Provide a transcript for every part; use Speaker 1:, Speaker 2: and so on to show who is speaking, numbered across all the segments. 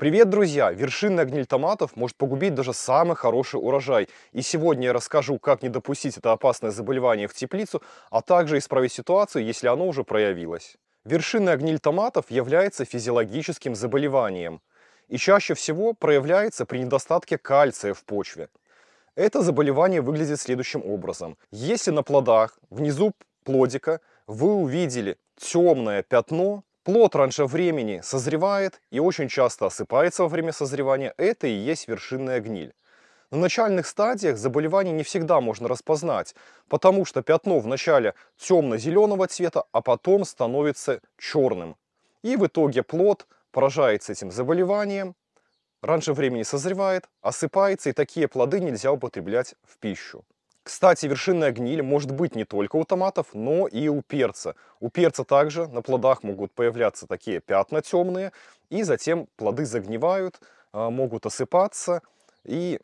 Speaker 1: Привет, друзья! Вершинная гниль томатов может погубить даже самый хороший урожай. И сегодня я расскажу, как не допустить это опасное заболевание в теплицу, а также исправить ситуацию, если оно уже проявилось. Вершинная гниль томатов является физиологическим заболеванием и чаще всего проявляется при недостатке кальция в почве. Это заболевание выглядит следующим образом. Если на плодах внизу плодика вы увидели темное пятно, Плод раньше времени созревает и очень часто осыпается во время созревания. Это и есть вершинная гниль. На начальных стадиях заболевание не всегда можно распознать, потому что пятно вначале темно-зеленого цвета, а потом становится черным. И в итоге плод поражается этим заболеванием, раньше времени созревает, осыпается, и такие плоды нельзя употреблять в пищу. Кстати, вершинная гниль может быть не только у томатов, но и у перца. У перца также на плодах могут появляться такие пятна темные, и затем плоды загнивают, а, могут осыпаться, и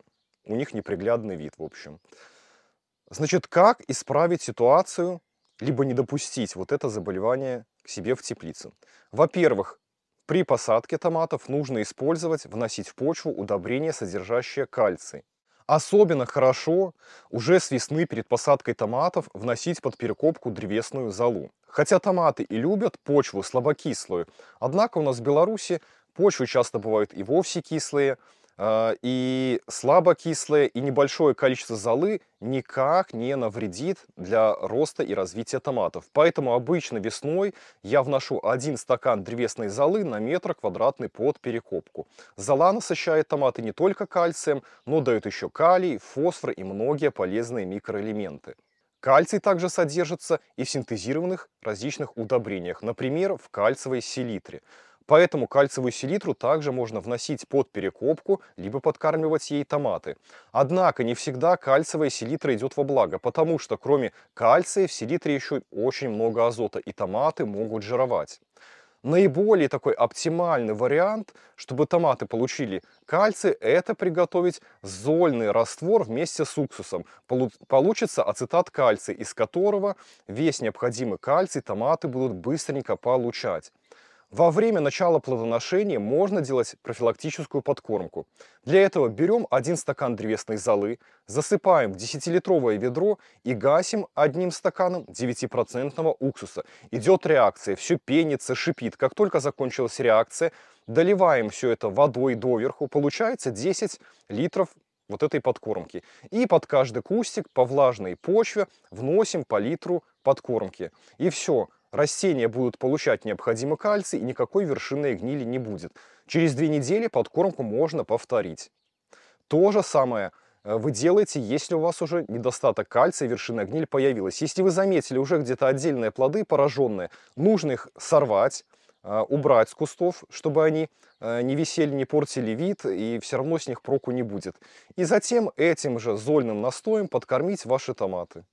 Speaker 1: у них неприглядный вид, в общем. Значит, как исправить ситуацию, либо не допустить вот это заболевание к себе в теплице? Во-первых, при посадке томатов нужно использовать, вносить в почву удобрения, содержащие кальций. Особенно хорошо уже с весны перед посадкой томатов вносить под перекопку древесную залу, Хотя томаты и любят почву слабокислую, однако у нас в Беларуси почвы часто бывают и вовсе кислые, а, и слабокислое, и небольшое количество золы никак не навредит для роста и развития томатов. Поэтому обычно весной я вношу один стакан древесной золы на метр квадратный под перекопку. Зола насыщает томаты не только кальцием, но дает еще калий, фосфор и многие полезные микроэлементы. Кальций также содержится и в синтезированных различных удобрениях, например, в кальциевой селитре. Поэтому кальциевую селитру также можно вносить под перекопку, либо подкармливать ей томаты. Однако не всегда кальциевая селитра идет во благо, потому что кроме кальция в селитре еще очень много азота, и томаты могут жировать. Наиболее такой оптимальный вариант, чтобы томаты получили кальций, это приготовить зольный раствор вместе с уксусом. Получится ацетат кальция, из которого весь необходимый кальций томаты будут быстренько получать. Во время начала плодоношения можно делать профилактическую подкормку. Для этого берем один стакан древесной золы, засыпаем в 10-литровое ведро и гасим одним стаканом 9% уксуса. Идет реакция, все пенится, шипит. Как только закончилась реакция, доливаем все это водой доверху, получается 10 литров вот этой подкормки. И под каждый кустик по влажной почве вносим по литру подкормки. И все. Растения будут получать необходимый кальций, и никакой вершинной гнили не будет. Через две недели подкормку можно повторить. То же самое э, вы делаете, если у вас уже недостаток кальция, вершинная гниль появилась. Если вы заметили уже где-то отдельные плоды пораженные, нужно их сорвать, э, убрать с кустов, чтобы они э, не висели, не портили вид, и все равно с них проку не будет. И затем этим же зольным настоем подкормить ваши томаты.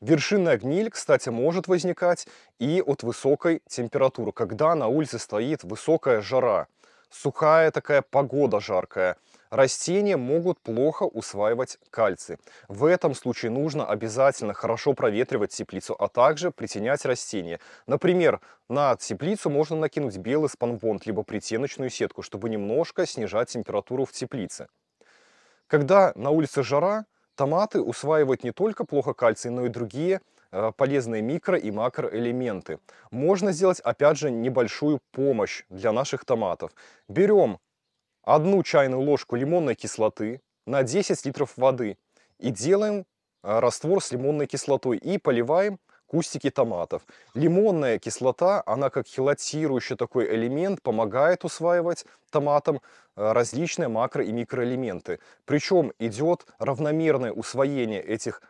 Speaker 1: Вершинная гниль, кстати, может возникать и от высокой температуры, когда на улице стоит высокая жара, сухая такая погода жаркая. Растения могут плохо усваивать кальций. В этом случае нужно обязательно хорошо проветривать теплицу, а также притенять растения. Например, на теплицу можно накинуть белый спанбонд, либо притеночную сетку, чтобы немножко снижать температуру в теплице. Когда на улице жара, Томаты усваивают не только плохо кальций, но и другие э, полезные микро- и макроэлементы. Можно сделать, опять же, небольшую помощь для наших томатов. Берем одну чайную ложку лимонной кислоты на 10 литров воды и делаем э, раствор с лимонной кислотой и поливаем кустики томатов. Лимонная кислота, она как хелатирующий такой элемент, помогает усваивать томатам э, различные макро- и микроэлементы. Причем идет равномерное усвоение этих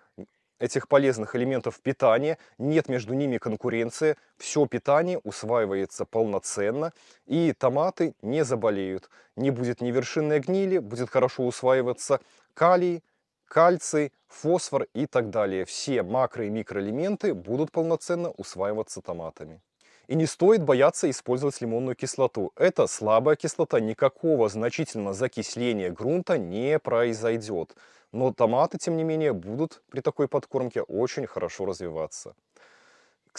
Speaker 1: этих полезных элементов питания, нет между ними конкуренции, все питание усваивается полноценно, и томаты не заболеют. Не будет ни вершинной гнили, будет хорошо усваиваться калий, кальций, фосфор и так далее. Все макро- и микроэлементы будут полноценно усваиваться томатами. И не стоит бояться использовать лимонную кислоту. Это слабая кислота, никакого значительного закисления грунта не произойдет. Но томаты, тем не менее, будут при такой подкормке очень хорошо развиваться.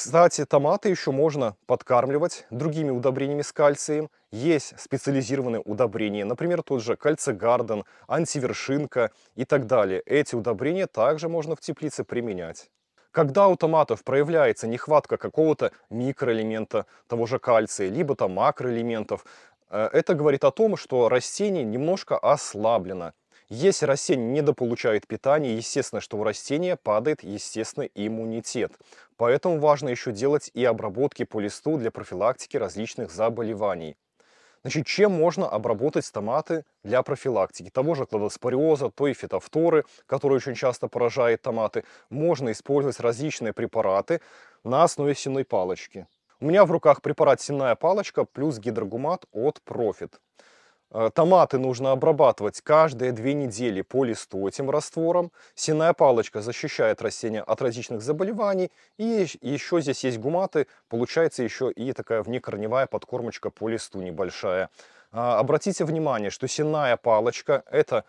Speaker 1: Кстати, томаты еще можно подкармливать другими удобрениями с кальцием. Есть специализированные удобрения, например, тот же кальцигарден, антивершинка и так далее. Эти удобрения также можно в теплице применять. Когда у томатов проявляется нехватка какого-то микроэлемента, того же кальция, либо там макроэлементов, э, это говорит о том, что растение немножко ослаблено. Если растение недополучает питание, естественно, что у растения падает естественный иммунитет. Поэтому важно еще делать и обработки по листу для профилактики различных заболеваний. Значит, чем можно обработать томаты для профилактики? Того же кладоспориоза, той фитофторы, которые очень часто поражает томаты. Можно использовать различные препараты на основе сенной палочки. У меня в руках препарат сенная палочка плюс гидрогумат от Profit. Э, томаты нужно обрабатывать каждые две недели по листу этим раствором. Синая палочка защищает растения от различных заболеваний. И еще здесь есть гуматы, получается еще и такая внекорневая подкормочка по листу небольшая. А, обратите внимание, что синая палочка – это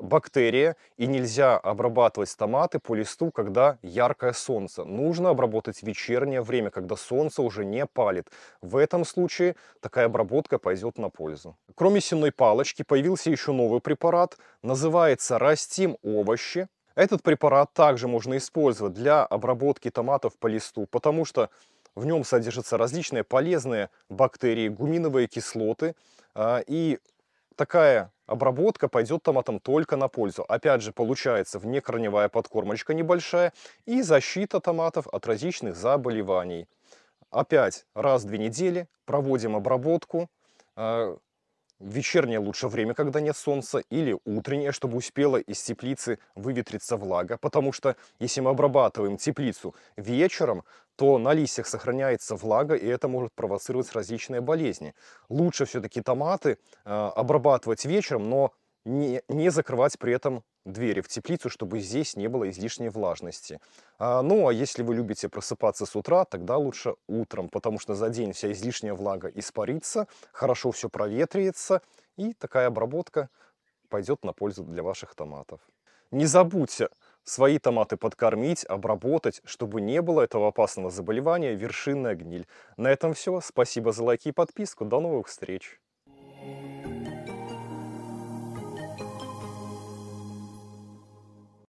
Speaker 1: бактерия, и нельзя обрабатывать томаты по листу, когда яркое солнце. Нужно обработать вечернее время, когда солнце уже не палит. В этом случае такая обработка пойдет на пользу. Кроме сенной палочки появился еще новый препарат, называется «Растим овощи». Этот препарат также можно использовать для обработки томатов по листу, потому что в нем содержатся различные полезные бактерии, гуминовые кислоты, а, и такая обработка пойдет томатам только на пользу. Опять же, получается внекорневая подкормочка небольшая и защита томатов от различных заболеваний. Опять раз в две недели проводим обработку, а, вечернее лучше время, когда нет солнца, или утреннее, чтобы успела из теплицы выветриться влага, потому что если мы обрабатываем теплицу вечером, то на листьях сохраняется влага, и это может провоцировать различные болезни. Лучше все-таки томаты э, обрабатывать вечером, но не, не закрывать при этом двери в теплицу, чтобы здесь не было излишней влажности. А, ну, а если вы любите просыпаться с утра, тогда лучше утром, потому что за день вся излишняя влага испарится, хорошо все проветрится, и такая обработка пойдет на пользу для ваших томатов. Не забудьте свои томаты подкормить, обработать, чтобы не было этого опасного заболевания вершинная гниль. На этом все. Спасибо за лайки и подписку. До новых встреч!